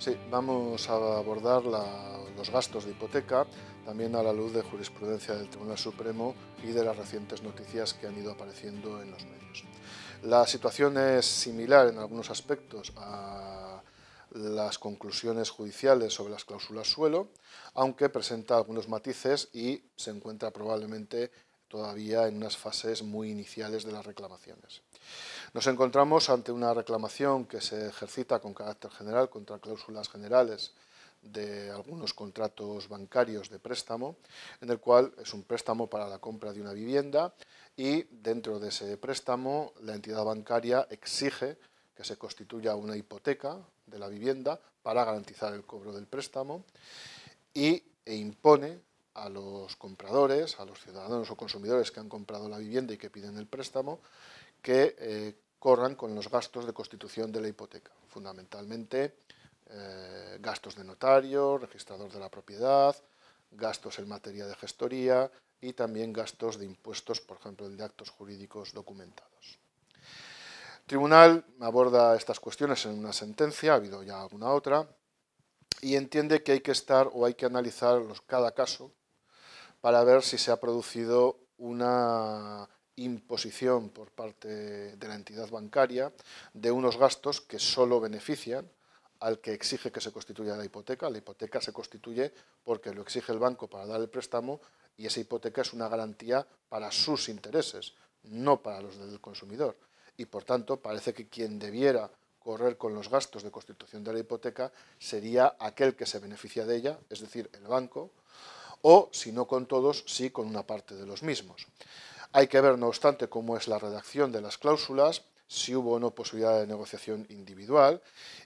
Sí, vamos a abordar los gastos de hipoteca, también a la luz de jurisprudencia del Tribunal Supremo y de las recientes noticias que han ido apareciendo en los medios. La situación es similar en algunos aspectos a las conclusiones judiciales sobre las cláusulas suelo, aunque presenta algunos matices y se encuentra probablemente todavía en unas fases muy iniciales de las reclamaciones. Nos encontramos ante una reclamación que se ejercita con carácter general contra cláusulas generales de algunos contratos bancarios de préstamo, en el cual es un préstamo para la compra de una vivienda y dentro de ese préstamo la entidad bancaria exige que se constituya una hipoteca de la vivienda para garantizar el cobro del préstamo y, e impone a los compradores, a los ciudadanos o consumidores que han comprado la vivienda y que piden el préstamo, que eh, corran con los gastos de constitución de la hipoteca, fundamentalmente eh, gastos de notario, registrador de la propiedad, gastos en materia de gestoría y también gastos de impuestos, por ejemplo, de actos jurídicos documentados. El tribunal aborda estas cuestiones en una sentencia, ha habido ya alguna otra, y entiende que hay que estar o hay que analizar cada caso para ver si se ha producido una imposición por parte de la entidad bancaria de unos gastos que solo benefician al que exige que se constituya la hipoteca. La hipoteca se constituye porque lo exige el banco para dar el préstamo y esa hipoteca es una garantía para sus intereses, no para los del consumidor. Y por tanto, parece que quien debiera correr con los gastos de constitución de la hipoteca sería aquel que se beneficia de ella, es decir, el banco, o, si no con todos, sí con una parte de los mismos. Hay que ver, no obstante, cómo es la redacción de las cláusulas, si hubo o no posibilidad de negociación individual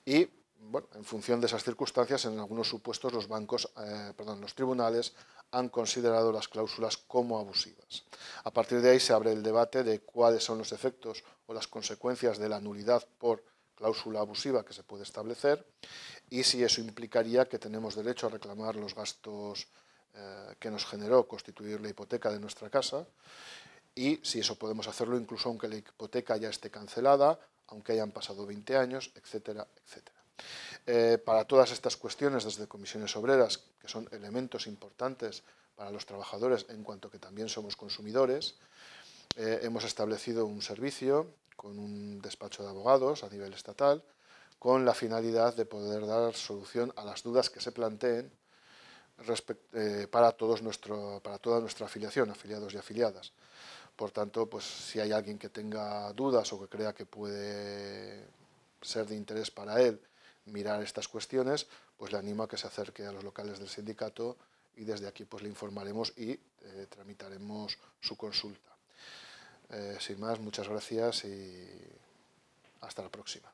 y, bueno, en función de esas circunstancias, en algunos supuestos los bancos, eh, perdón, los tribunales han considerado las cláusulas como abusivas. A partir de ahí se abre el debate de cuáles son los efectos o las consecuencias de la nulidad por cláusula abusiva que se puede establecer y si eso implicaría que tenemos derecho a reclamar los gastos eh, que nos generó constituir la hipoteca de nuestra casa y si eso podemos hacerlo incluso aunque la hipoteca ya esté cancelada, aunque hayan pasado 20 años, etcétera, etcétera. Eh, para todas estas cuestiones, desde comisiones obreras, que son elementos importantes para los trabajadores en cuanto que también somos consumidores, eh, hemos establecido un servicio con un despacho de abogados a nivel estatal con la finalidad de poder dar solución a las dudas que se planteen eh, para, todos nuestro, para toda nuestra afiliación, afiliados y afiliadas. Por tanto, pues, si hay alguien que tenga dudas o que crea que puede ser de interés para él mirar estas cuestiones, pues le animo a que se acerque a los locales del sindicato y desde aquí pues, le informaremos y eh, tramitaremos su consulta. Eh, sin más, muchas gracias y hasta la próxima.